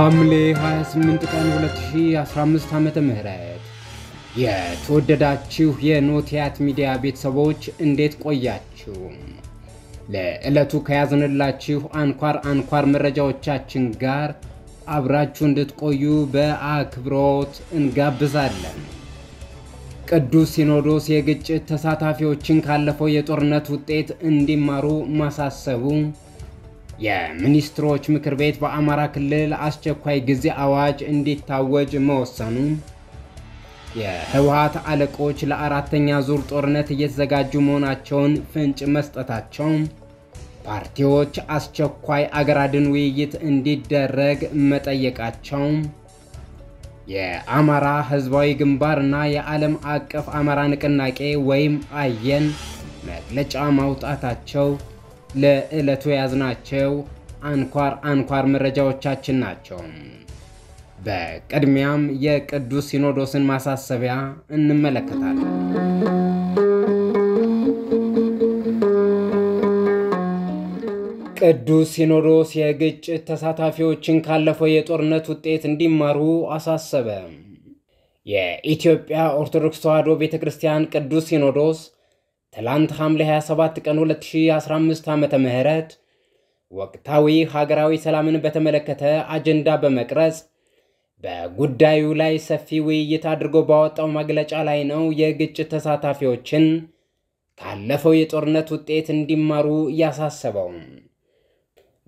ሐምሌ 28 ቀን 2015 ዓመተ ምህረት የተወደዳችሁ የኖቲያት ሚዲያ ቤተሰቦች እንዴት ቆያችሁ? ለዕለቱ ከያዝንላችሁ አንኳር አንኳር መረጃዎቻችን ጋር አብራችሁ እንድትቆዩ በአክብሮት እንጋብዛለን። ቅዱስ ሲኖዶስ የግጭት ተሳታፊዎችን ካለፈው የጦርነት ውጤት እንዲማሩ ማሳሰቡ የሚኒስትሮች ምክር ቤት በአማራ ክልል አስቸኳይ ጊዜ አዋጅ እንዲታወጅ መወሰኑ፣ የህወሀት አለቆች ለአራተኛ ዙር ጦርነት እየተዘጋጁ መሆናቸውን ፍንጭ መስጠታቸው፣ ፓርቲዎች አስቸኳይ አገር አድን ውይይት እንዲደረግ መጠየቃቸው፣ የአማራ ህዝባዊ ግንባርና የዓለም አቀፍ አማራ ንቅናቄ ወይም አየን መግለጫ ማውጣታቸው ለዕለቱ የያዝናቸው አንኳር አንኳር መረጃዎቻችን ናቸው። በቅድሚያም የቅዱስ ሲኖዶስን ማሳሰቢያ እንመለከታለን። ቅዱስ ሲኖዶስ የግጭት ተሳታፊዎችን ካለፈው የጦርነት ውጤት እንዲማሩ አሳሰበ። የኢትዮጵያ ኦርቶዶክስ ተዋሕዶ ቤተ ክርስቲያን ቅዱስ ሲኖዶስ ትላንት ሐምሌ 27 ቀን 2015 ዓመተ ምህረት ወቅታዊ ሀገራዊ ሰላምን በተመለከተ አጀንዳ በመቅረጽ በጉዳዩ ላይ ሰፊ ውይይት አድርጎ ባወጣው መግለጫ ላይ ነው የግጭት ተሳታፊዎችን ካለፈው የጦርነት ውጤት እንዲማሩ እያሳሰበው።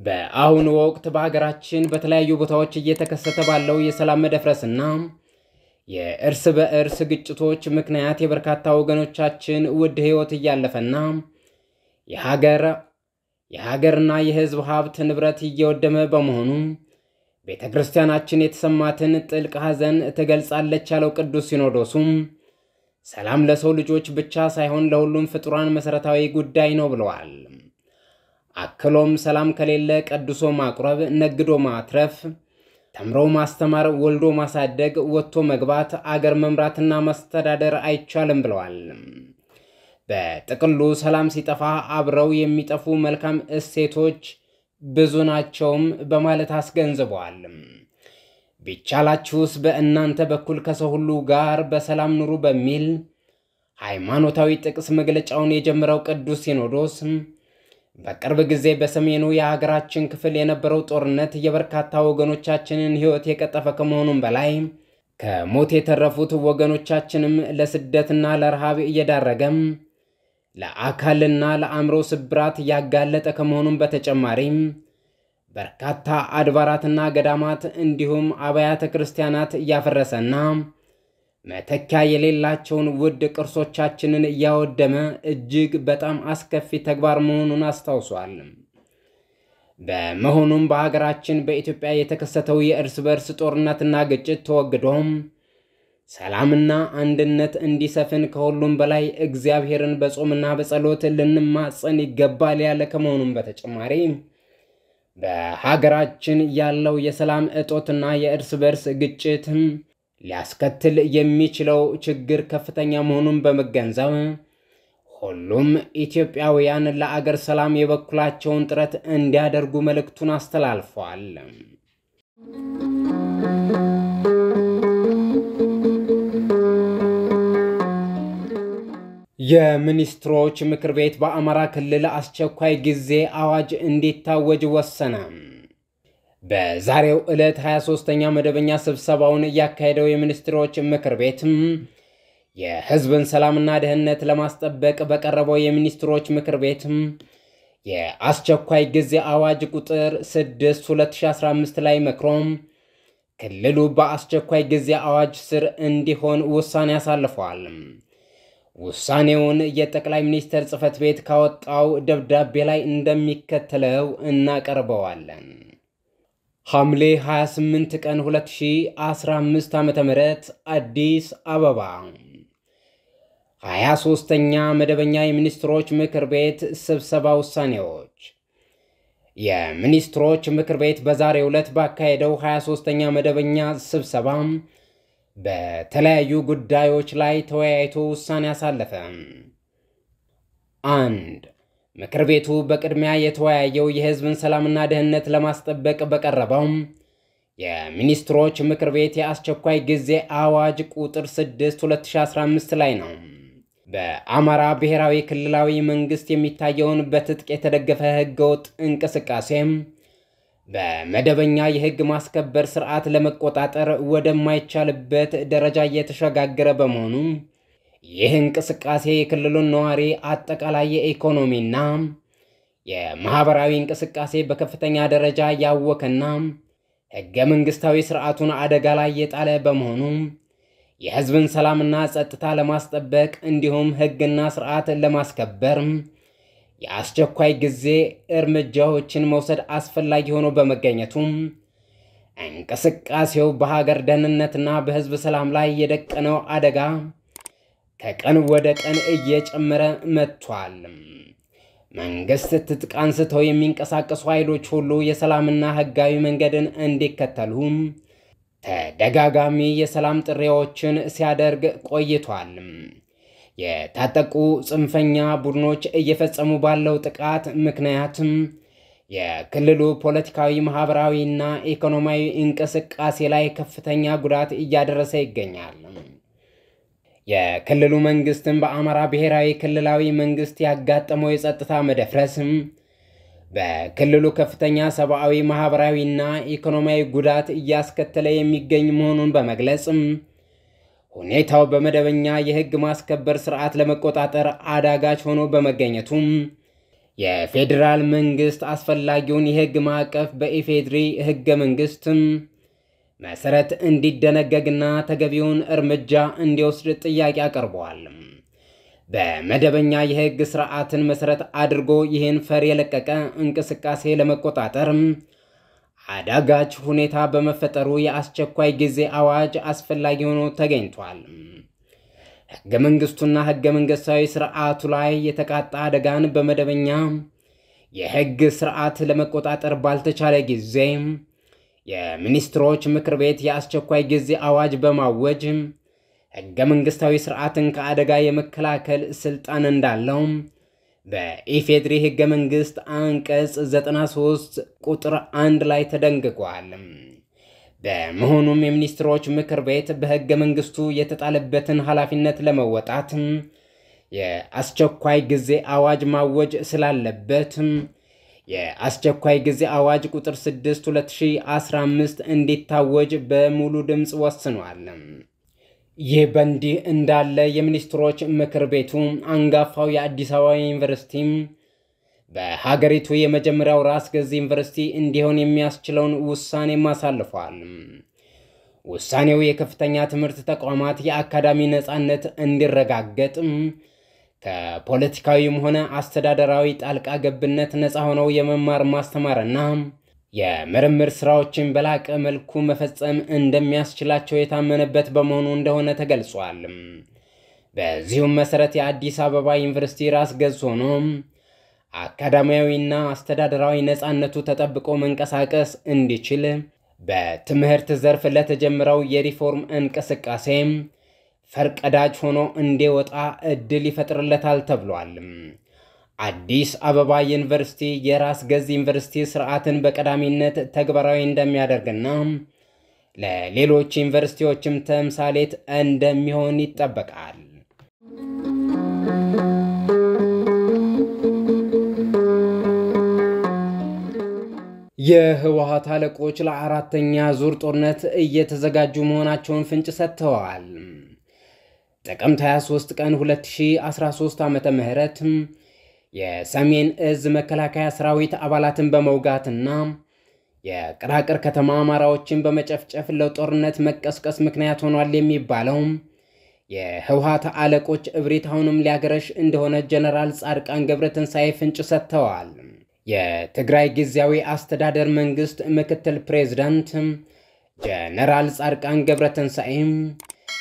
በአሁኑ ወቅት በሀገራችን በተለያዩ ቦታዎች እየተከሰተ ባለው የሰላም መደፍረስና የእርስ በእርስ ግጭቶች ምክንያት የበርካታ ወገኖቻችን ውድ ሕይወት እያለፈና የሀገር የሀገርና የሕዝብ ሀብት ንብረት እየወደመ በመሆኑ ቤተ ክርስቲያናችን የተሰማትን ጥልቅ ሐዘን ትገልጻለች ያለው ቅዱስ ሲኖዶሱም ሰላም ለሰው ልጆች ብቻ ሳይሆን ለሁሉም ፍጡራን መሠረታዊ ጉዳይ ነው ብለዋል። አክሎም ሰላም ከሌለ ቀድሶ ማቁረብ፣ ነግዶ ማትረፍ ተምሮ ማስተማር፣ ወልዶ ማሳደግ፣ ወጥቶ መግባት፣ አገር መምራትና ማስተዳደር አይቻልም ብለዋል። በጥቅሉ ሰላም ሲጠፋ አብረው የሚጠፉ መልካም እሴቶች ብዙ ናቸውም በማለት አስገንዝበዋል። ቢቻላችሁስ በእናንተ በኩል ከሰው ሁሉ ጋር በሰላም ኑሩ በሚል ሃይማኖታዊ ጥቅስ መግለጫውን የጀመረው ቅዱስ ሲኖዶስ በቅርብ ጊዜ በሰሜኑ የሀገራችን ክፍል የነበረው ጦርነት የበርካታ ወገኖቻችንን ሕይወት የቀጠፈ ከመሆኑም በላይ ከሞት የተረፉት ወገኖቻችንም ለስደትና ለረሃብ እየዳረገም ለአካልና ለአእምሮ ስብራት እያጋለጠ ከመሆኑም በተጨማሪም በርካታ አድባራትና ገዳማት እንዲሁም አብያተ ክርስቲያናት እያፈረሰና መተኪያ የሌላቸውን ውድ ቅርሶቻችንን እያወደመ እጅግ በጣም አስከፊ ተግባር መሆኑን አስታውሷል። በመሆኑም በሀገራችን በኢትዮጵያ የተከሰተው የእርስ በርስ ጦርነትና ግጭት ተወግዶም ሰላምና አንድነት እንዲሰፍን ከሁሉም በላይ እግዚአብሔርን በጾምና በጸሎት ልንማጸን ይገባል ያለ ከመሆኑም በተጨማሪ በሀገራችን ያለው የሰላም እጦትና የእርስ በርስ ግጭትም ሊያስከትል የሚችለው ችግር ከፍተኛ መሆኑን በመገንዘብ ሁሉም ኢትዮጵያውያን ለአገር ሰላም የበኩላቸውን ጥረት እንዲያደርጉ መልእክቱን አስተላልፏል። የሚኒስትሮች ምክር ቤት በአማራ ክልል አስቸኳይ ጊዜ አዋጅ እንዲታወጅ ወሰነ። በዛሬው ዕለት 23ኛ መደበኛ ስብሰባውን እያካሄደው የሚኒስትሮች ምክር ቤትም የሕዝብን ሰላምና ደህንነት ለማስጠበቅ በቀረበው የሚኒስትሮች ምክር ቤትም የአስቸኳይ ጊዜ አዋጅ ቁጥር 6 2015 ላይ መክሮም ክልሉ በአስቸኳይ ጊዜ አዋጅ ስር እንዲሆን ውሳኔ አሳልፏል። ውሳኔውን የጠቅላይ ሚኒስትር ጽህፈት ቤት ካወጣው ደብዳቤ ላይ እንደሚከተለው እናቀርበዋለን። ሐምሌ 28 ቀን 2015 ዓ ም አዲስ አበባ 23ኛ መደበኛ የሚኒስትሮች ምክር ቤት ስብሰባ ውሳኔዎች የሚኒስትሮች ምክር ቤት በዛሬው ዕለት ባካሄደው 23ኛ መደበኛ ስብሰባ በተለያዩ ጉዳዮች ላይ ተወያይቶ ውሳኔ አሳለፈ። አንድ ምክር ቤቱ በቅድሚያ የተወያየው የህዝብን ሰላምና ደህንነት ለማስጠበቅ በቀረበው የሚኒስትሮች ምክር ቤት የአስቸኳይ ጊዜ አዋጅ ቁጥር 6 2015 ላይ ነው። በአማራ ብሔራዊ ክልላዊ መንግስት የሚታየውን በትጥቅ የተደገፈ ህገወጥ እንቅስቃሴም በመደበኛ የህግ ማስከበር ስርዓት ለመቆጣጠር ወደማይቻልበት ደረጃ እየተሸጋገረ በመሆኑ ይህ እንቅስቃሴ የክልሉን ነዋሪ አጠቃላይ የኢኮኖሚና የማህበራዊ እንቅስቃሴ በከፍተኛ ደረጃ ያወከና ህገ መንግስታዊ ስርዓቱን አደጋ ላይ የጣለ በመሆኑ የህዝብን ሰላምና ጸጥታ ለማስጠበቅ እንዲሁም ህግና ስርዓት ለማስከበር የአስቸኳይ ጊዜ እርምጃዎችን መውሰድ አስፈላጊ ሆኖ በመገኘቱ እንቅስቃሴው በሀገር ደህንነትና በህዝብ ሰላም ላይ የደቀነው አደጋ ከቀን ወደ ቀን እየጨመረ መጥቷል። መንግስት ትጥቅ አንስተው የሚንቀሳቀሱ ኃይሎች ሁሉ የሰላምና ህጋዊ መንገድን እንዲከተሉም ተደጋጋሚ የሰላም ጥሪዎችን ሲያደርግ ቆይቷል። የታጠቁ ጽንፈኛ ቡድኖች እየፈጸሙ ባለው ጥቃት ምክንያትም የክልሉ ፖለቲካዊ፣ ማህበራዊ እና ኢኮኖሚያዊ እንቅስቃሴ ላይ ከፍተኛ ጉዳት እያደረሰ ይገኛል። የክልሉ መንግስትም በአማራ ብሔራዊ ክልላዊ መንግስት ያጋጠመው የጸጥታ መደፍረስም በክልሉ ከፍተኛ ሰብአዊ፣ ማህበራዊና ኢኮኖሚያዊ ጉዳት እያስከተለ የሚገኝ መሆኑን በመግለጽም ሁኔታው በመደበኛ የህግ ማስከበር ስርዓት ለመቆጣጠር አዳጋች ሆኖ በመገኘቱም የፌዴራል መንግስት አስፈላጊውን የህግ ማዕቀፍ በኢፌድሪ ህገ መንግስትም መሰረት እንዲደነገግና ተገቢውን እርምጃ እንዲወስድ ጥያቄ አቅርበዋል። በመደበኛ የህግ ስርዓትን መሰረት አድርጎ ይህን ፈር የለቀቀ እንቅስቃሴ ለመቆጣጠር አዳጋች ሁኔታ በመፈጠሩ የአስቸኳይ ጊዜ አዋጅ አስፈላጊ ሆኖ ተገኝቷል። ህገ መንግስቱና ህገ መንግስታዊ ስርዓቱ ላይ የተቃጣ አደጋን በመደበኛ የህግ ስርዓት ለመቆጣጠር ባልተቻለ ጊዜ የሚኒስትሮች ምክር ቤት የአስቸኳይ ጊዜ አዋጅ በማወጅ ህገ መንግስታዊ ስርዓትን ከአደጋ የመከላከል ስልጣን እንዳለው በኢፌድሪ ህገ መንግስት አንቀጽ 93 ቁጥር 1 ላይ ተደንግጓል። በመሆኑም የሚኒስትሮች ምክር ቤት በህገ መንግስቱ የተጣለበትን ኃላፊነት ለመወጣት የአስቸኳይ ጊዜ አዋጅ ማወጅ ስላለበት የአስቸኳይ ጊዜ አዋጅ ቁጥር 6 2015 እንዲታወጅ በሙሉ ድምፅ ወስኗል። ይህ በእንዲህ እንዳለ የሚኒስትሮች ምክር ቤቱ አንጋፋው የአዲስ አበባ ዩኒቨርሲቲ በሀገሪቱ የመጀመሪያው ራስ ገዝ ዩኒቨርሲቲ እንዲሆን የሚያስችለውን ውሳኔ አሳልፏል። ውሳኔው የከፍተኛ ትምህርት ተቋማት የአካዳሚ ነፃነት እንዲረጋገጥ ከፖለቲካዊም ሆነ አስተዳደራዊ ጣልቃ ገብነት ነፃ ሆነው የመማር ማስተማርና የምርምር ስራዎችን በላቀ መልኩ መፈጸም እንደሚያስችላቸው የታመነበት በመሆኑ እንደሆነ ተገልጿል። በዚሁም መሰረት የአዲስ አበባ ዩኒቨርሲቲ ራስ ገዝ ሆኖ አካዳሚያዊና አስተዳደራዊ ነፃነቱ ተጠብቆ መንቀሳቀስ እንዲችል በትምህርት ዘርፍ ለተጀመረው የሪፎርም እንቅስቃሴ ፈርቀዳጅ ሆኖ እንዲወጣ እድል ይፈጥርለታል ተብሏል። አዲስ አበባ ዩኒቨርሲቲ የራስ ገዝ ዩኒቨርሲቲ ስርዓትን በቀዳሚነት ተግባራዊ እንደሚያደርግና ለሌሎች ዩኒቨርሲቲዎችም ተምሳሌት እንደሚሆን ይጠበቃል። የህወሓት አለቆች ለአራተኛ ዙር ጦርነት እየተዘጋጁ መሆናቸውን ፍንጭ ሰጥተዋል። ጥቅምት 23 ቀን 2013 ዓ ም የሰሜን እዝ መከላከያ ሰራዊት አባላትን በመውጋትና የቅራቅር ከተማ አማራዎችን በመጨፍጨፍ ለጦርነት መቀስቀስ ምክንያት ሆኗል የሚባለው የህወሓት አለቆች እብሪት አሁንም ሊያገረሽ እንደሆነ ጀነራል ጻድቃን ገብረትንሳኤ ፍንጭ ሰጥተዋል። የትግራይ ጊዜያዊ አስተዳደር መንግስት ምክትል ፕሬዝዳንት ጀነራል ጻድቃን ገብረትንሳኤ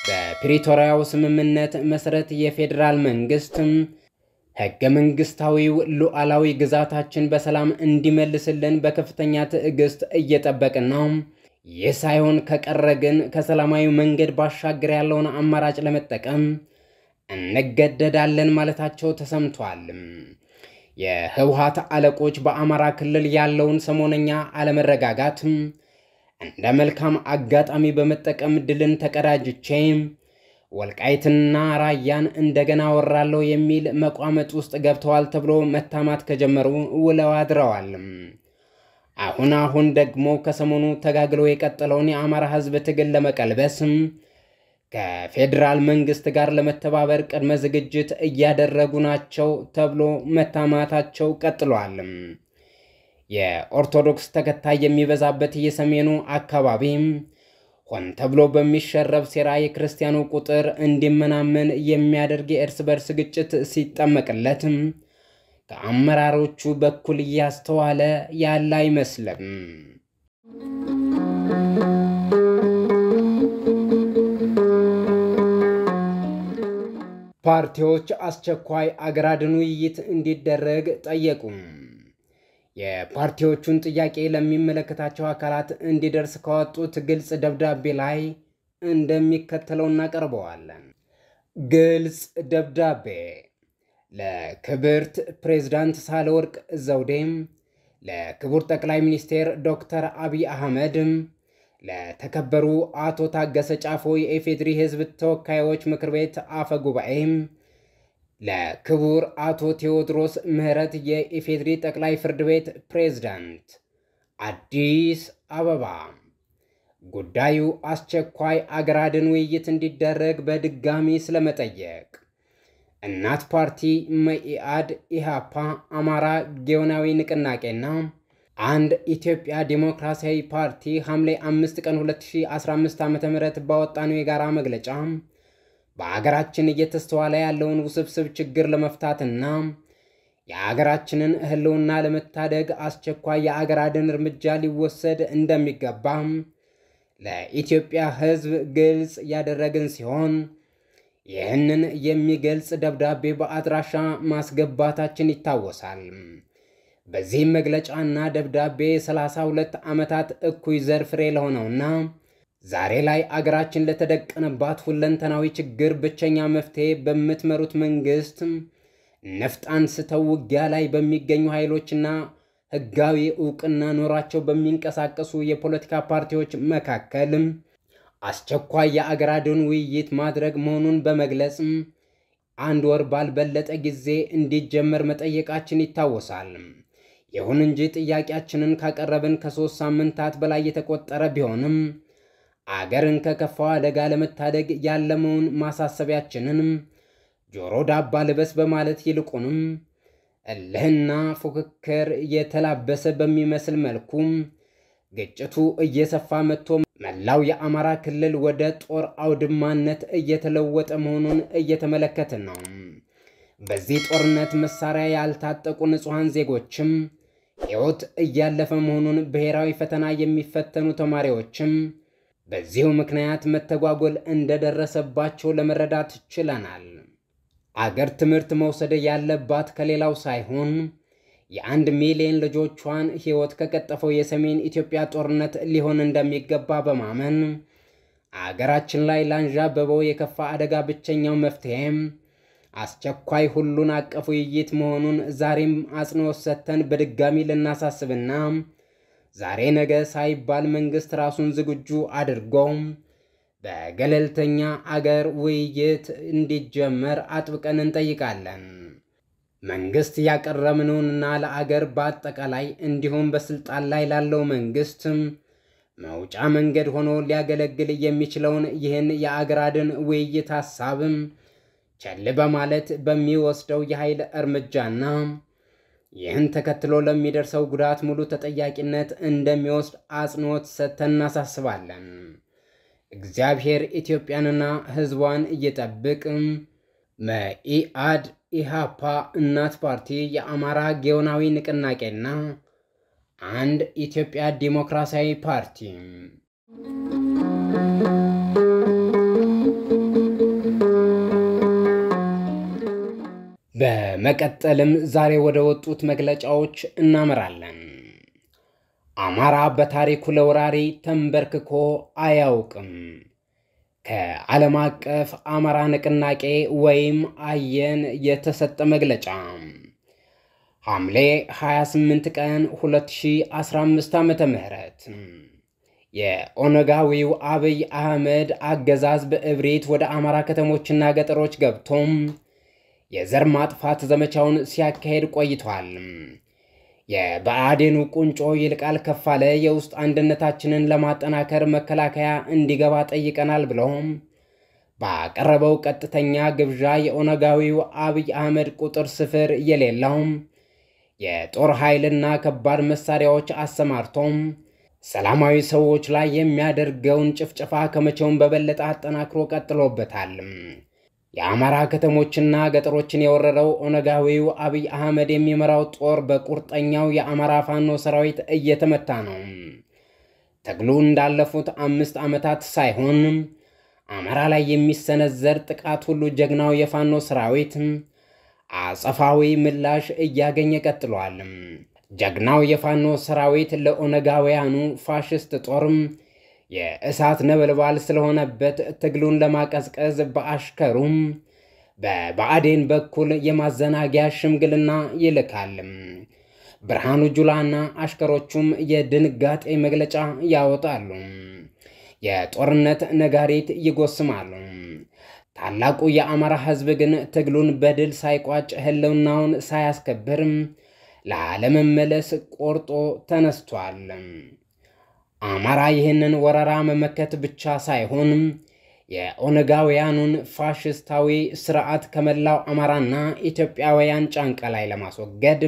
በፕሪቶሪያው ስምምነት መሰረት የፌዴራል መንግስት ህገ መንግስታዊው ሉዓላዊ ግዛታችን በሰላም እንዲመልስልን በከፍተኛ ትዕግስት እየጠበቅን ነው። ይህ ሳይሆን ከቀረ ግን ከሰላማዊ መንገድ ባሻገር ያለውን አማራጭ ለመጠቀም እንገደዳለን ማለታቸው ተሰምቷል። የህወሓት አለቆች በአማራ ክልል ያለውን ሰሞነኛ አለመረጋጋት እንደ መልካም አጋጣሚ በመጠቀም ድልን ተቀዳጅቼ ወልቃይትና ራያን እንደገና ወራለሁ የሚል መቋመጥ ውስጥ ገብተዋል ተብሎ መታማት ከጀመሩ ውለው አድረዋል። አሁን አሁን ደግሞ ከሰሞኑ ተጋግሎ የቀጠለውን የአማራ ሕዝብ ትግል ለመቀልበስ ከፌዴራል መንግስት ጋር ለመተባበር ቅድመ ዝግጅት እያደረጉ ናቸው ተብሎ መታማታቸው ቀጥሏል። የኦርቶዶክስ ተከታይ የሚበዛበት የሰሜኑ አካባቢም ሆን ተብሎ በሚሸረብ ሴራ የክርስቲያኑ ቁጥር እንዲመናመን የሚያደርግ የእርስ በርስ ግጭት ሲጠመቅለት ከአመራሮቹ በኩል እያስተዋለ ያለ አይመስልም። ፓርቲዎች አስቸኳይ አገራድን ውይይት እንዲደረግ ጠየቁም። የፓርቲዎቹን ጥያቄ ለሚመለከታቸው አካላት እንዲደርስ ካወጡት ግልጽ ደብዳቤ ላይ እንደሚከተለው እናቀርበዋለን። ግልጽ ደብዳቤ ለክብርት ፕሬዝዳንት ሳህለወርቅ ዘውዴም፣ ለክቡር ጠቅላይ ሚኒስቴር ዶክተር አብይ አህመድም፣ ለተከበሩ አቶ ታገሰ ጫፎ የኢፌድሪ ሕዝብ ተወካዮች ምክር ቤት አፈ ጉባኤም ለክቡር አቶ ቴዎድሮስ ምህረት የኢፌድሪ ጠቅላይ ፍርድ ቤት ፕሬዝዳንት፣ አዲስ አበባ። ጉዳዩ አስቸኳይ አገር አድን ውይይት እንዲደረግ በድጋሚ ስለመጠየቅ እናት ፓርቲ፣ መኢአድ፣ ኢሃፓ፣ አማራ ጌዮናዊ ንቅናቄና አንድ ኢትዮጵያ ዲሞክራሲያዊ ፓርቲ ሐምሌ 5 ቀን 2015 ም ባወጣነው የጋራ መግለጫ በአገራችን እየተስተዋለ ያለውን ውስብስብ ችግር ለመፍታትና የአገራችንን ህልውና ለመታደግ አስቸኳይ የአገር አድን እርምጃ ሊወሰድ እንደሚገባም ለኢትዮጵያ ህዝብ ግልጽ ያደረግን ሲሆን ይህንን የሚገልጽ ደብዳቤ በአድራሻ ማስገባታችን ይታወሳል። በዚህም መግለጫና ደብዳቤ 32 ዓመታት እኩይ ዘር ፍሬ ለሆነውና ዛሬ ላይ አገራችን ለተደቀነባት ሁለንተናዊ ችግር ብቸኛ መፍትሄ በምትመሩት መንግስት ነፍጥ አንስተው ውጊያ ላይ በሚገኙ ኃይሎችና ህጋዊ እውቅና ኖሯቸው በሚንቀሳቀሱ የፖለቲካ ፓርቲዎች መካከል አስቸኳይ የአገር አድን ውይይት ማድረግ መሆኑን በመግለጽ አንድ ወር ባልበለጠ ጊዜ እንዲጀመር መጠየቃችን ይታወሳል። ይሁን እንጂ ጥያቄያችንን ካቀረብን ከሶስት ሳምንታት በላይ የተቆጠረ ቢሆንም አገርን ከከፋው አደጋ ለመታደግ ያለመውን ማሳሰቢያችንንም ጆሮ ዳባ ልበስ በማለት ይልቁንም እልህና ፉክክር የተላበሰ በሚመስል መልኩ ግጭቱ እየሰፋ መጥቶ መላው የአማራ ክልል ወደ ጦር አውድማነት እየተለወጠ መሆኑን እየተመለከትን ነው። በዚህ ጦርነት መሳሪያ ያልታጠቁ ንጹሐን ዜጎችም ሕይወት እያለፈ መሆኑን፣ ብሔራዊ ፈተና የሚፈተኑ ተማሪዎችም በዚሁ ምክንያት መተጓጎል እንደደረሰባቸው ለመረዳት ችለናል። አገር ትምህርት መውሰድ ያለባት ከሌላው ሳይሆን የአንድ ሚሊዮን ልጆቿን ሕይወት ከቀጠፈው የሰሜን ኢትዮጵያ ጦርነት ሊሆን እንደሚገባ በማመን አገራችን ላይ ላንዣበበው የከፋ አደጋ ብቸኛው መፍትሄም አስቸኳይ ሁሉን አቀፍ ውይይት መሆኑን ዛሬም አጽንኦት ሰጥተን በድጋሚ ልናሳስብና ዛሬ ነገ ሳይባል መንግስት ራሱን ዝግጁ አድርጎም በገለልተኛ አገር ውይይት እንዲጀመር አጥብቀን እንጠይቃለን። መንግስት ያቀረብነውንና ለአገር በአጠቃላይ እንዲሁም በስልጣን ላይ ላለው መንግስትም መውጫ መንገድ ሆኖ ሊያገለግል የሚችለውን ይህን የአገር አድን ውይይት ሐሳብም ቸል በማለት በሚወስደው የኃይል እርምጃና ይህን ተከትሎ ለሚደርሰው ጉዳት ሙሉ ተጠያቂነት እንደሚወስድ አጽንኦት ሰጥተን እናሳስባለን። እግዚአብሔር ኢትዮጵያንና ሕዝቧን እየጠብቅ። መኢአድ፣ ኢሃፓ፣ እናት ፓርቲ፣ የአማራ ጌዮናዊ ንቅናቄና አንድ ኢትዮጵያ ዲሞክራሲያዊ ፓርቲ በመቀጠልም ዛሬ ወደ ወጡት መግለጫዎች እናመራለን። አማራ በታሪኩ ለወራሪ ተንበርክኮ አያውቅም። ከዓለም አቀፍ አማራ ንቅናቄ ወይም አየን የተሰጠ መግለጫ ሐምሌ 28 ቀን 2015 ዓ ም የኦነጋዊው አብይ አህመድ አገዛዝ በእብሪት ወደ አማራ ከተሞችና ገጠሮች ገብቶም የዘር ማጥፋት ዘመቻውን ሲያካሄድ ቆይቷል። የብአዴኑ ቁንጮ ይልቃል ከፋለ የውስጥ አንድነታችንን ለማጠናከር መከላከያ እንዲገባ ጠይቀናል ብለውም። ባቀረበው ቀጥተኛ ግብዣ የኦነጋዊው አብይ አህመድ ቁጥር ስፍር የሌለውም የጦር ኃይልና ከባድ መሳሪያዎች አሰማርቶም ሰላማዊ ሰዎች ላይ የሚያደርገውን ጭፍጨፋ ከመቼውም በበለጠ አጠናክሮ ቀጥሎበታል። የአማራ ከተሞችና ገጠሮችን የወረረው ኦነጋዊው አብይ አህመድ የሚመራው ጦር በቁርጠኛው የአማራ ፋኖ ሰራዊት እየተመታ ነው። ተግሉ እንዳለፉት አምስት ዓመታት ሳይሆን አማራ ላይ የሚሰነዘር ጥቃት ሁሉ ጀግናው የፋኖ ሰራዊት አጸፋዊ ምላሽ እያገኘ ቀጥሏል። ጀግናው የፋኖ ሰራዊት ለኦነጋውያኑ ፋሽስት ጦርም የእሳት ነበልባል ስለሆነበት ትግሉን ለማቀዝቀዝ በአሽከሩም በባዕዴን በኩል የማዘናጊያ ሽምግልና ይልካል። ብርሃኑ ጁላና አሽከሮቹም የድንጋጤ መግለጫ ያወጣሉ፣ የጦርነት ነጋሪት ይጎስማሉ። ታላቁ የአማራ ሕዝብ ግን ትግሉን በድል ሳይቋጭ ህልውናውን ሳያስከብር ላለመመለስ ቆርጦ ተነስቷል። አማራ ይህንን ወረራ መመከት ብቻ ሳይሆን የኦነጋውያኑን ፋሽስታዊ ስርዓት ከመላው አማራና ኢትዮጵያውያን ጫንቃ ላይ ለማስወገድ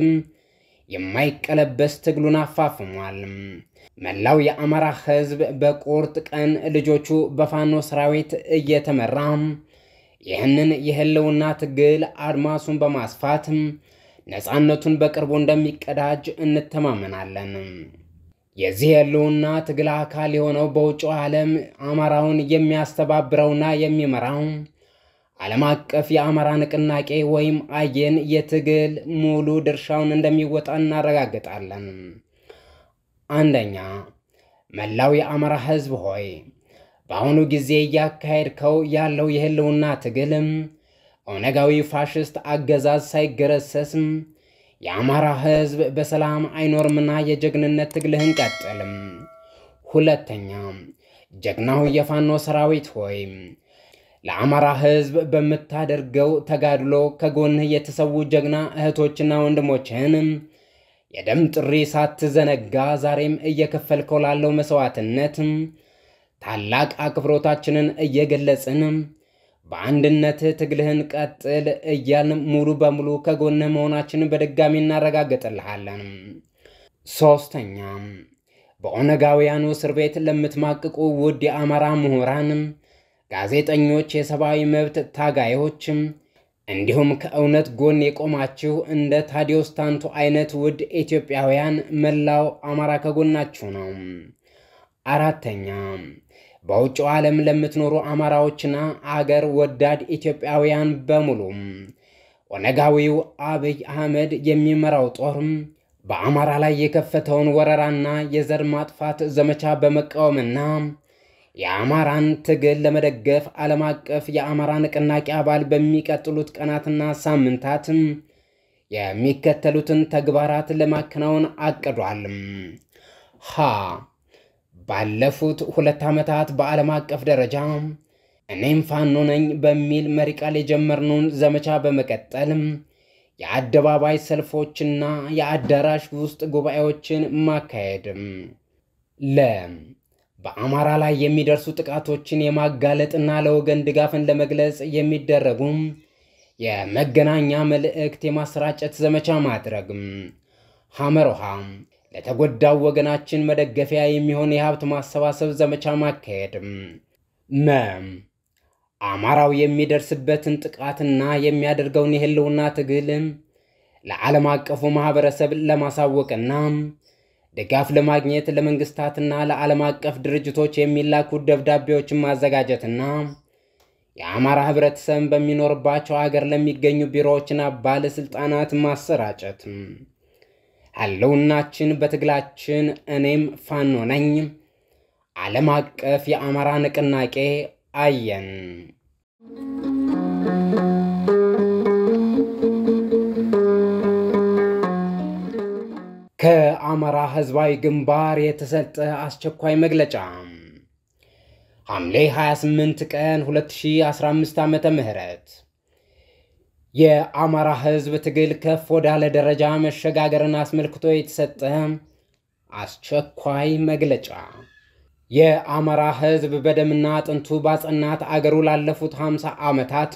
የማይቀለበስ ትግሉን አፋፍሟል። መላው የአማራ ሕዝብ በቁርጥ ቀን ልጆቹ በፋኖ ሰራዊት እየተመራ ይህንን የህልውና ትግል አድማሱን በማስፋት ነፃነቱን በቅርቡ እንደሚቀዳጅ እንተማመናለን። የዚህ የህልውና ትግል አካል የሆነው በውጭው ዓለም አማራውን የሚያስተባብረውና የሚመራው ዓለም አቀፍ የአማራ ንቅናቄ ወይም አየን የትግል ሙሉ ድርሻውን እንደሚወጣ እናረጋግጣለን። አንደኛ፣ መላው የአማራ ህዝብ ሆይ በአሁኑ ጊዜ እያካሄድከው ያለው የህልውና ትግልም ኦነጋዊ ፋሽስት አገዛዝ ሳይገረሰስም የአማራ ህዝብ በሰላም አይኖርምና የጀግንነት ትግልህን ቀጥልም። ሁለተኛ ጀግናው የፋኖ ሰራዊት ሆይ ለአማራ ህዝብ በምታደርገው ተጋድሎ ከጎንህ የተሰዉ ጀግና እህቶችና ወንድሞችህን የደም ጥሪ ሳትዘነጋ ዛሬም እየከፈልከው ላለው መስዋዕትነት ታላቅ አክብሮታችንን እየገለጽን በአንድነት ትግልህን ቀጥል እያልን ሙሉ በሙሉ ከጎን መሆናችንን በድጋሚ እናረጋግጥልሃለን። ሶስተኛ በኦነጋውያኑ እስር ቤት ለምትማቅቁ ውድ የአማራ ምሁራን፣ ጋዜጠኞች፣ የሰብአዊ መብት ታጋዮችም እንዲሁም ከእውነት ጎን የቆማችሁ እንደ ታዲዮስ ታንቱ አይነት ውድ ኢትዮጵያውያን መላው አማራ ከጎናችሁ ነው። አራተኛ በውጭው ዓለም ለምትኖሩ አማራዎችና አገር ወዳድ ኢትዮጵያውያን በሙሉ ኦነጋዊው አብይ አህመድ የሚመራው ጦርም በአማራ ላይ የከፈተውን ወረራና የዘር ማጥፋት ዘመቻ በመቃወምና የአማራን ትግል ለመደገፍ ዓለም አቀፍ የአማራ ንቅናቄ አባል በሚቀጥሉት ቀናትና ሳምንታት የሚከተሉትን ተግባራት ለማከናወን አቅዷል። ሃ ባለፉት ሁለት ዓመታት በዓለም አቀፍ ደረጃ እኔም ፋኖ ነኝ በሚል መሪ ቃል የጀመርነውን ዘመቻ በመቀጠል የአደባባይ ሰልፎችና የአዳራሽ ውስጥ ጉባኤዎችን ማካሄድ ለ በአማራ ላይ የሚደርሱ ጥቃቶችን የማጋለጥና ለወገን ድጋፍን ለመግለጽ የሚደረጉ የመገናኛ መልእክት የማሰራጨት ዘመቻ ማድረግ ሐመሮሃ ለተጎዳው ወገናችን መደገፊያ የሚሆን የሀብት ማሰባሰብ ዘመቻ ማካሄድም መ አማራው የሚደርስበትን ጥቃትና የሚያደርገውን የህልውና ትግል ለዓለም አቀፉ ማህበረሰብ ለማሳወቅና ድጋፍ ለማግኘት ለመንግስታትና ለዓለም አቀፍ ድርጅቶች የሚላኩ ደብዳቤዎችን ማዘጋጀትና የአማራ ህብረተሰብ በሚኖርባቸው ሀገር ለሚገኙ ቢሮዎችና ባለስልጣናት ማሰራጨት ህልውናችን በትግላችን እኔም ፋኖ ነኝ። ዓለም አቀፍ የአማራ ንቅናቄ አየን። ከአማራ ህዝባዊ ግንባር የተሰጠ አስቸኳይ መግለጫ ሐምሌ 28 ቀን 2015 ዓ ምህረት የአማራ ህዝብ ትግል ከፍ ወዳለ ደረጃ መሸጋገርን አስመልክቶ የተሰጠ አስቸኳይ መግለጫ። የአማራ ህዝብ በደምና አጥንቱ ባጸናት አገሩ ላለፉት 50 ዓመታት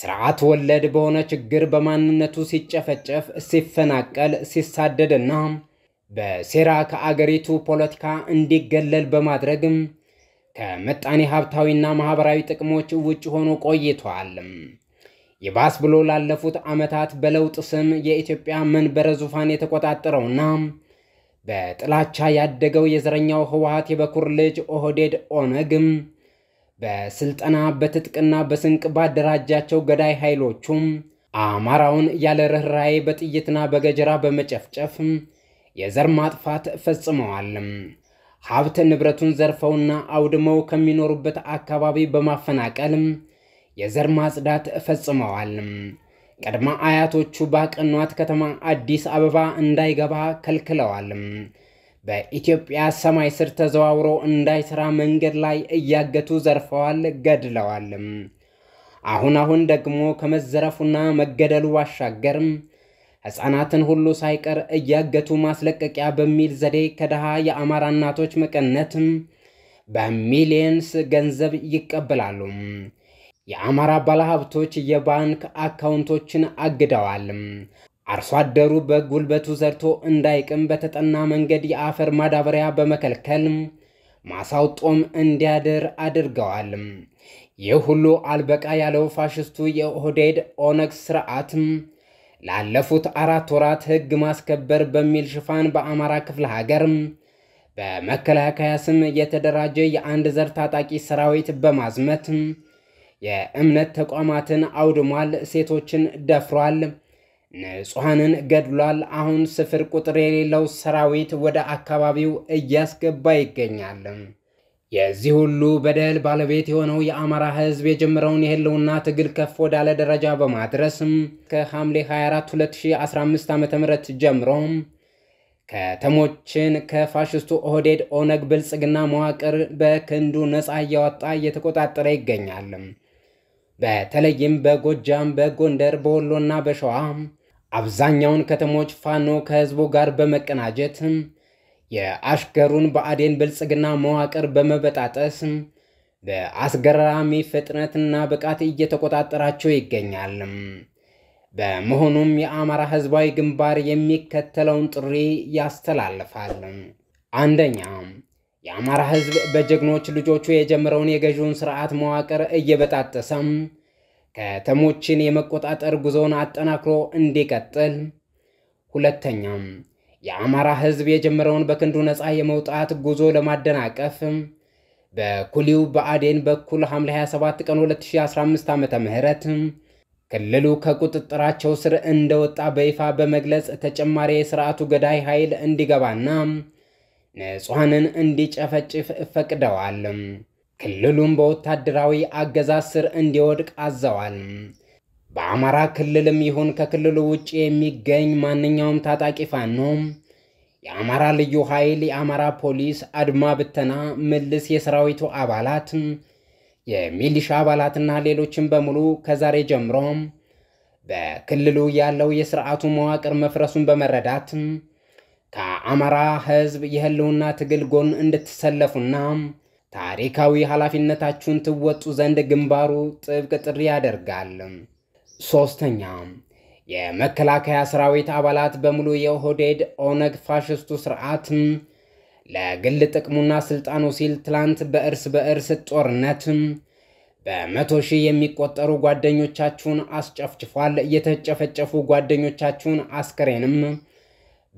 ስርዓት ወለድ በሆነ ችግር በማንነቱ ሲጨፈጨፍ፣ ሲፈናቀል፣ ሲሳደድና በሴራ ከአገሪቱ ፖለቲካ እንዲገለል በማድረግም ከምጣኔ ሀብታዊና ማህበራዊ ጥቅሞች ውጭ ሆኖ ቆይቷል። ይባስ ብሎ ላለፉት ዓመታት በለውጥ ስም የኢትዮጵያ መንበረ ዙፋን የተቆጣጠረውና በጥላቻ ያደገው የዘረኛው ህወሀት የበኩር ልጅ ኦህዴድ ኦነግም በስልጠና በትጥቅና በስንቅ ባደራጃቸው ገዳይ ኃይሎቹም አማራውን ያለ ርኅራዬ በጥይትና በገጀራ በመጨፍጨፍ የዘር ማጥፋት ፈጽመዋል። ሀብት ንብረቱን ዘርፈውና አውድመው ከሚኖሩበት አካባቢ በማፈናቀል የዘር ማጽዳት ፈጽመዋል። ቀድማ አያቶቹ ባቀኗት ከተማ አዲስ አበባ እንዳይገባ ከልክለዋል። በኢትዮጵያ ሰማይ ስር ተዘዋውሮ እንዳይሰራ መንገድ ላይ እያገቱ ዘርፈዋል፣ ገድለዋል። አሁን አሁን ደግሞ ከመዘረፉና መገደሉ ባሻገር ሕፃናትን ሁሉ ሳይቀር እያገቱ ማስለቀቂያ በሚል ዘዴ ከድሃ የአማራ እናቶች መቀነት በሚሊየንስ ገንዘብ ይቀበላሉ። የአማራ ባለሀብቶች የባንክ አካውንቶችን አግደዋል። አርሶ አደሩ በጉልበቱ ዘርቶ እንዳይቅም በተጠና መንገድ የአፈር ማዳበሪያ በመከልከል ማሳው ጦም እንዲያድር አድርገዋል። ይህ ሁሉ አልበቃ ያለው ፋሽስቱ የኦህዴድ ኦነግ ስርዓት ላለፉት አራት ወራት ሕግ ማስከበር በሚል ሽፋን በአማራ ክፍለ ሀገር በመከላከያ ስም የተደራጀ የአንድ ዘር ታጣቂ ሰራዊት በማዝመት የእምነት ተቋማትን አውድሟል፣ ሴቶችን ደፍሯል፣ ንጹሐንን ገድሏል። አሁን ስፍር ቁጥር የሌለው ሰራዊት ወደ አካባቢው እያስገባ ይገኛል። የዚህ ሁሉ በደል ባለቤት የሆነው የአማራ ሕዝብ የጀመረውን የህልውና ትግል ከፍ ወዳለ ደረጃ በማድረስም ከሐምሌ 24 2015 ዓ ም ጀምሮ ከተሞችን ከፋሽስቱ ኦህዴድ ኦነግ ብልጽግና መዋቅር በክንዱ ነፃ እያወጣ እየተቆጣጠረ ይገኛል። በተለይም በጎጃም፣ በጎንደር፣ በወሎና በሸዋ አብዛኛውን ከተሞች ፋኖ ከህዝቡ ጋር በመቀናጀት የአሽከሩን ብአዴን ብልጽግና መዋቅር በመበጣጠስ በአስገራሚ ፍጥነትና ብቃት እየተቆጣጠራቸው ይገኛል። በመሆኑም የአማራ ህዝባዊ ግንባር የሚከተለውን ጥሪ ያስተላልፋል። አንደኛ የአማራ ህዝብ በጀግኖች ልጆቹ የጀመረውን የገዢውን ስርዓት መዋቅር እየበጣጠሰም ከተሞችን የመቆጣጠር ጉዞውን አጠናክሮ እንዲቀጥል፣ ሁለተኛም የአማራ ህዝብ የጀመረውን በክንዱ ነፃ የመውጣት ጉዞ ለማደናቀፍ በኩሊው በአዴን በኩል ሐምሌ 27 ቀን 2015 ዓ ምህረት ክልሉ ከቁጥጥራቸው ስር እንደወጣ በይፋ በመግለጽ ተጨማሪ የስርዓቱ ገዳይ ኃይል እንዲገባና ንጹሐንን እንዲጨፈጭፍ ፈቅደዋል። ክልሉም በወታደራዊ አገዛዝ ስር እንዲወድቅ አዘዋል። በአማራ ክልልም ይሁን ከክልሉ ውጭ የሚገኝ ማንኛውም ታጣቂ ፋኖ የአማራ ልዩ ኃይል፣ የአማራ ፖሊስ፣ አድማ ብተና፣ ምልስ የሰራዊቱ አባላት፣ የሚሊሻ አባላትና ሌሎችን በሙሉ ከዛሬ ጀምሮ በክልሉ ያለው የስርዓቱ መዋቅር መፍረሱን በመረዳት ከአማራ ሕዝብ የህልውና ትግል ጎን እንድትሰለፉና ታሪካዊ ኃላፊነታችሁን ትወጡ ዘንድ ግንባሩ ጥብቅ ጥሪ ያደርጋል። ሶስተኛ የመከላከያ ሰራዊት አባላት በሙሉ የኦህዴድ ኦነግ ፋሽስቱ ስርዓት ለግል ጥቅሙና ስልጣኑ ሲል ትላንት በእርስ በእርስ ጦርነት በመቶ ሺህ የሚቆጠሩ ጓደኞቻችሁን አስጨፍጭፏል። የተጨፈጨፉ ጓደኞቻችሁን አስከሬንም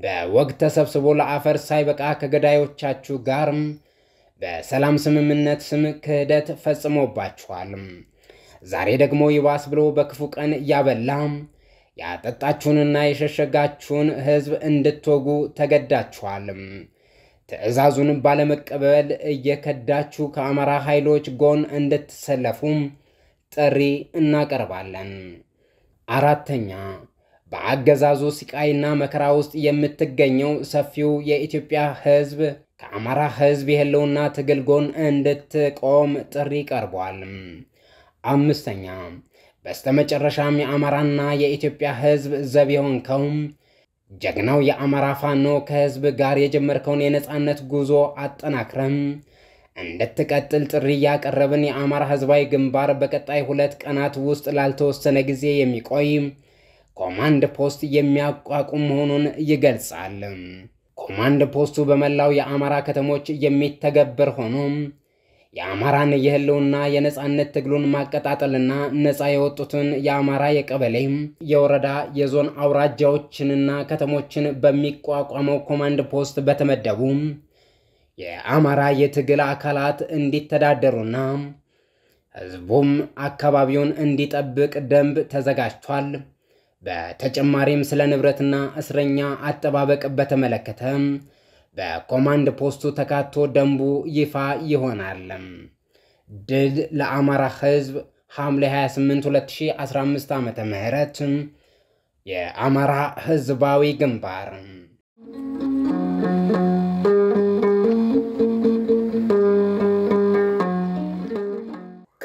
በወግ ተሰብስቦ ለአፈር ሳይበቃ ከገዳዮቻችሁ ጋርም በሰላም ስምምነት ስም ክህደት ፈጽሞባችኋል። ዛሬ ደግሞ ይባስ ብሎ በክፉ ቀን እያበላ ያጠጣችሁንና የሸሸጋችሁን ሕዝብ እንድትወጉ ተገዳችኋል። ትዕዛዙን ባለመቀበል እየከዳችሁ ከአማራ ኃይሎች ጎን እንድትሰለፉም ጥሪ እናቀርባለን። አራተኛ በአገዛዙ ስቃይና መከራ ውስጥ የምትገኘው ሰፊው የኢትዮጵያ ህዝብ ከአማራ ህዝብ የህልውና ትግል ጎን እንድትቆም ጥሪ ቀርቧል። አምስተኛ በስተመጨረሻም የአማራና የኢትዮጵያ ህዝብ ዘብ የሆንከው ጀግናው የአማራ ፋኖ ከህዝብ ጋር የጀመርከውን የነፃነት ጉዞ አጠናክረም እንድትቀጥል ጥሪ ያቀረብን የአማራ ህዝባዊ ግንባር በቀጣይ ሁለት ቀናት ውስጥ ላልተወሰነ ጊዜ የሚቆይ ኮማንድ ፖስት የሚያቋቁም መሆኑን ይገልጻል። ኮማንድ ፖስቱ በመላው የአማራ ከተሞች የሚተገበር ሆኖም የአማራን የህልውና የነፃነት ትግሉን ማቀጣጠልና ነፃ የወጡትን የአማራ የቀበሌም የወረዳ የዞን አውራጃዎችንና ከተሞችን በሚቋቋመው ኮማንድ ፖስት በተመደቡ የአማራ የትግል አካላት እንዲተዳደሩና ህዝቡም አካባቢውን እንዲጠብቅ ደንብ ተዘጋጅቷል። በተጨማሪም ስለ ንብረትና እስረኛ አጠባበቅ በተመለከተ በኮማንድ ፖስቱ ተካቶ ደንቡ ይፋ ይሆናል። ድል ለአማራ ህዝብ ሐምሌ 28 2015 ዓ ም የአማራ ህዝባዊ ግንባር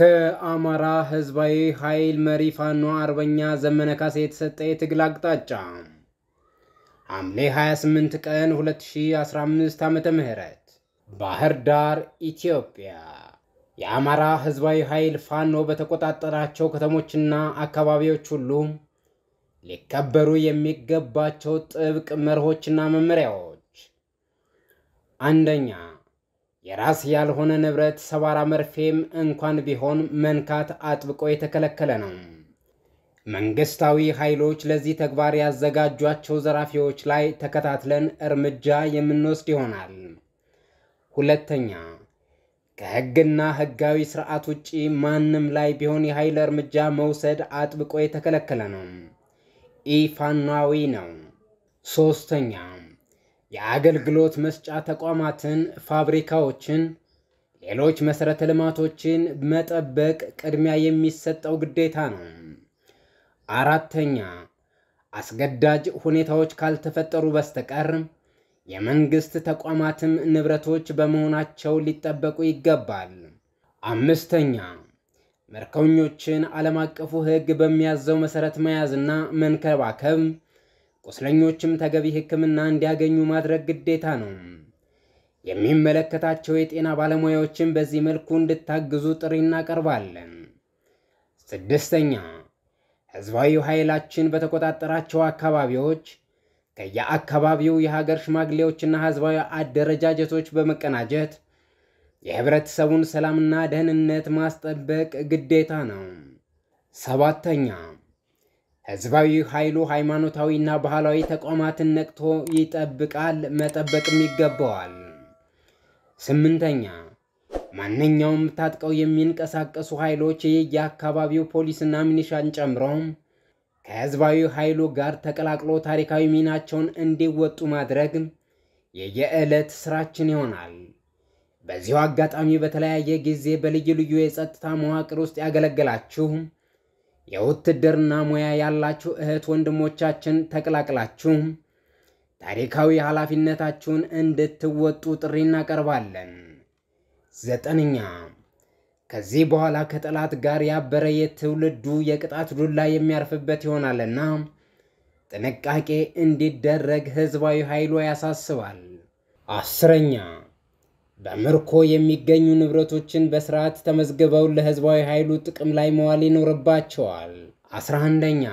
ከአማራ ህዝባዊ ኃይል መሪ ፋኖ አርበኛ ዘመነ ካሴ የተሰጠ የትግል አቅጣጫ ሐምሌ 28 ቀን 2015 ዓ ም ባህር ዳር ኢትዮጵያ የአማራ ህዝባዊ ኃይል ፋኖ በተቆጣጠራቸው ከተሞችና አካባቢዎች ሁሉ ሊከበሩ የሚገባቸው ጥብቅ መርሆችና መመሪያዎች አንደኛ የራስ ያልሆነ ንብረት ሰባራ መርፌም እንኳን ቢሆን መንካት አጥብቆ የተከለከለ ነው። መንግስታዊ ኃይሎች ለዚህ ተግባር ያዘጋጇቸው ዘራፊዎች ላይ ተከታትለን እርምጃ የምንወስድ ይሆናል። ሁለተኛ፣ ከህግና ህጋዊ ስርዓት ውጪ ማንም ላይ ቢሆን የኃይል እርምጃ መውሰድ አጥብቆ የተከለከለ ነው። ኢፋናዊ ነው። ሶስተኛ የአገልግሎት መስጫ ተቋማትን፣ ፋብሪካዎችን፣ ሌሎች መሰረተ ልማቶችን መጠበቅ ቅድሚያ የሚሰጠው ግዴታ ነው። አራተኛ አስገዳጅ ሁኔታዎች ካልተፈጠሩ በስተቀር የመንግስት ተቋማትም ንብረቶች በመሆናቸው ሊጠበቁ ይገባል። አምስተኛ መርከኞችን ዓለም አቀፉ ሕግ በሚያዘው መሰረት መያዝና መንከባከብ ቁስለኞችም ተገቢ ሕክምና እንዲያገኙ ማድረግ ግዴታ ነው። የሚመለከታቸው የጤና ባለሙያዎችን በዚህ መልኩ እንድታግዙ ጥሪ እናቀርባለን። ስድስተኛ ህዝባዊ ኃይላችን በተቆጣጠራቸው አካባቢዎች ከየአካባቢው የሀገር ሽማግሌዎችና ህዝባዊ አደረጃጀቶች በመቀናጀት የህብረተሰቡን ሰላምና ደህንነት ማስጠበቅ ግዴታ ነው። ሰባተኛ ህዝባዊ ኃይሉ ሃይማኖታዊና ባህላዊ ተቋማትን ነቅቶ ይጠብቃል፣ መጠበቅም ይገባዋል። ስምንተኛ ማንኛውም ታጥቀው የሚንቀሳቀሱ ኃይሎች የአካባቢው ፖሊስና ሚኒሻን ጨምሮ ከህዝባዊ ኃይሉ ጋር ተቀላቅሎ ታሪካዊ ሚናቸውን እንዲወጡ ማድረግ የየዕለት ስራችን ይሆናል። በዚሁ አጋጣሚ በተለያየ ጊዜ በልዩ ልዩ የጸጥታ መዋቅር ውስጥ ያገለግላችሁ? የውትድርና ሙያ ያላችሁ እህት ወንድሞቻችን ተቀላቅላችሁ ታሪካዊ ኃላፊነታችሁን እንድትወጡ ጥሪ እናቀርባለን። ዘጠነኛ ከዚህ በኋላ ከጠላት ጋር ያበረ የትውልዱ የቅጣት ዱላ የሚያርፍበት ይሆናልና ጥንቃቄ እንዲደረግ ህዝባዊ ኃይሉ ያሳስባል። አስረኛ በምርኮ የሚገኙ ንብረቶችን በስርዓት ተመዝግበው ለህዝባዊ ኃይሉ ጥቅም ላይ መዋል ይኖርባቸዋል። 11ኛ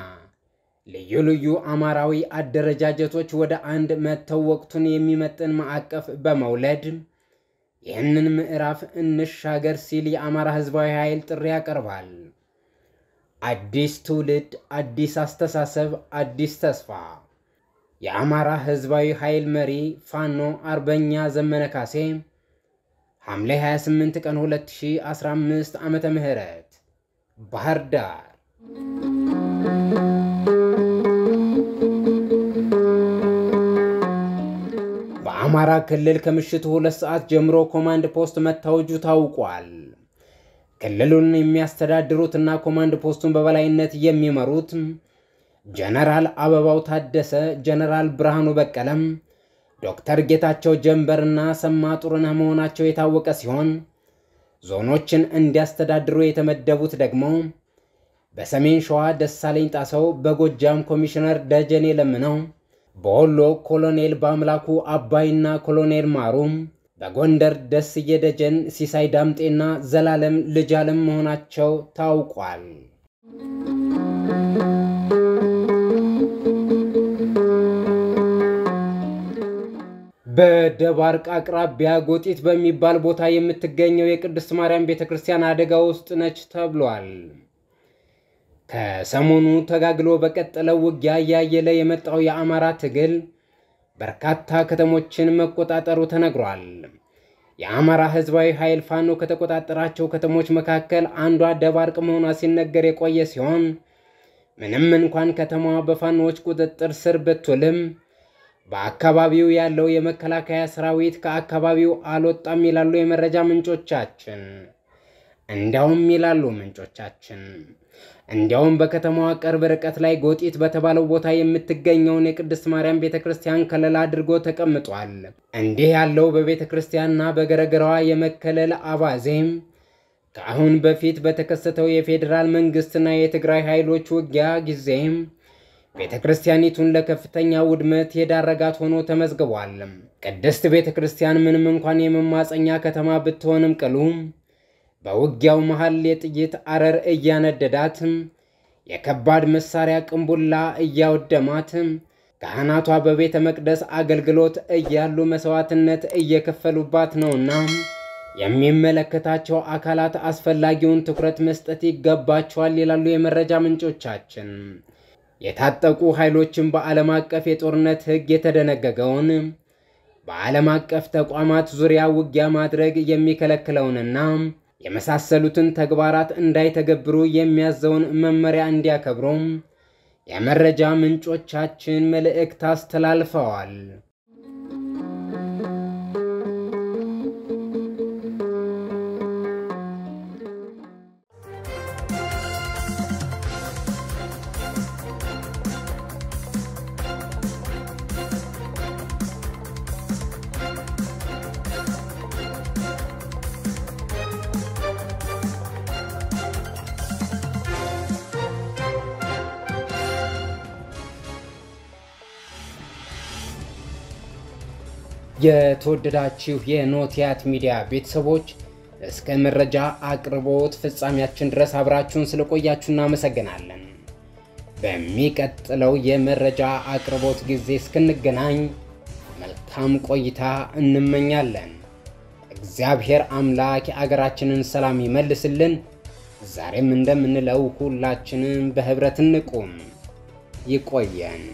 ልዩ ልዩ አማራዊ አደረጃጀቶች ወደ አንድ መጥተው ወቅቱን የሚመጥን ማዕቀፍ በመውለድ ይህንን ምዕራፍ እንሻገር ሲል የአማራ ህዝባዊ ኃይል ጥሪ ያቀርባል። አዲስ ትውልድ፣ አዲስ አስተሳሰብ፣ አዲስ ተስፋ። የአማራ ህዝባዊ ኃይል መሪ ፋኖ አርበኛ ዘመነ ካሴ ሐምሌ 28 ቀን 2015 ዓመተ ምህረት ባህር ዳር በአማራ ክልል ከምሽቱ ሁለት ሰዓት ጀምሮ ኮማንድ ፖስት መታወጁ ታውቋል። ክልሉን የሚያስተዳድሩትና ኮማንድ ፖስቱን በበላይነት የሚመሩት ጀነራል አበባው ታደሰ፣ ጀነራል ብርሃኑ በቀለም ዶክተር ጌታቸው ጀንበርና ሰማ ጡርነህ መሆናቸው የታወቀ ሲሆን ዞኖችን እንዲያስተዳድሩ የተመደቡት ደግሞ በሰሜን ሸዋ ደሳለኝ ጣሰው፣ በጎጃም ኮሚሽነር ደጀኔ ለምነው፣ በወሎ ኮሎኔል በአምላኩ አባይና ኮሎኔል ማሩም፣ በጎንደር ደስዬ ደጀን፣ ሲሳይ ዳምጤና ዘላለም ልጃለም መሆናቸው ታውቋል። በደባርቅ አቅራቢያ ጎጢት በሚባል ቦታ የምትገኘው የቅድስት ማርያም ቤተ ክርስቲያን አደጋ ውስጥ ነች ተብሏል። ከሰሞኑ ተጋግሎ በቀጠለው ውጊያ እያየለ የመጣው የአማራ ትግል በርካታ ከተሞችን መቆጣጠሩ ተነግሯል። የአማራ ሕዝባዊ ኃይል ፋኖ ከተቆጣጠራቸው ከተሞች መካከል አንዷ ደባርቅ መሆኗ ሲነገር የቆየ ሲሆን ምንም እንኳን ከተማዋ በፋኖዎች ቁጥጥር ስር ብትውልም በአካባቢው ያለው የመከላከያ ሰራዊት ከአካባቢው አልወጣም ይላሉ የመረጃ ምንጮቻችን። እንዲያውም ይላሉ ምንጮቻችን እንዲያውም በከተማዋ ቅርብ ርቀት ላይ ጎጢት በተባለው ቦታ የምትገኘውን የቅድስት ማርያም ቤተ ክርስቲያን ከለላ አድርጎ ተቀምጧል። እንዲህ ያለው በቤተ ክርስቲያንና በገረገራዋ የመከለል አባዜም ከአሁን በፊት በተከሰተው የፌዴራል መንግስትና የትግራይ ኃይሎች ውጊያ ጊዜም ቤተ ክርስቲያኒቱን ለከፍተኛ ውድመት የዳረጋት ሆኖ ተመዝግቧል። ቅድስት ቤተ ክርስቲያን ምንም እንኳን የመማፀኛ ከተማ ብትሆንም ቅሉ በውጊያው መሃል የጥይት አረር እያነደዳትም የከባድ መሳሪያ ቅንቡላ እያወደማትም፣ ካህናቷ በቤተ መቅደስ አገልግሎት እያሉ መሥዋዕትነት እየከፈሉባት ነውና የሚመለከታቸው አካላት አስፈላጊውን ትኩረት መስጠት ይገባቸዋል ይላሉ የመረጃ ምንጮቻችን። የታጠቁ ኃይሎችን በዓለም አቀፍ የጦርነት ሕግ የተደነገገውን በዓለም አቀፍ ተቋማት ዙሪያ ውጊያ ማድረግ የሚከለክለውንና የመሳሰሉትን ተግባራት እንዳይተገብሩ የሚያዘውን መመሪያ እንዲያከብሩም የመረጃ ምንጮቻችን መልእክት አስተላልፈዋል። የተወደዳችሁ የኖቲያት ሚዲያ ቤተሰቦች እስከ መረጃ አቅርቦት ፍጻሜያችን ድረስ አብራችሁን ስለቆያችሁ እናመሰግናለን። በሚቀጥለው የመረጃ አቅርቦት ጊዜ እስክንገናኝ መልካም ቆይታ እንመኛለን። እግዚአብሔር አምላክ የአገራችንን ሰላም ይመልስልን። ዛሬም እንደምንለው ሁላችንም በህብረት እንቁም። ይቆየን።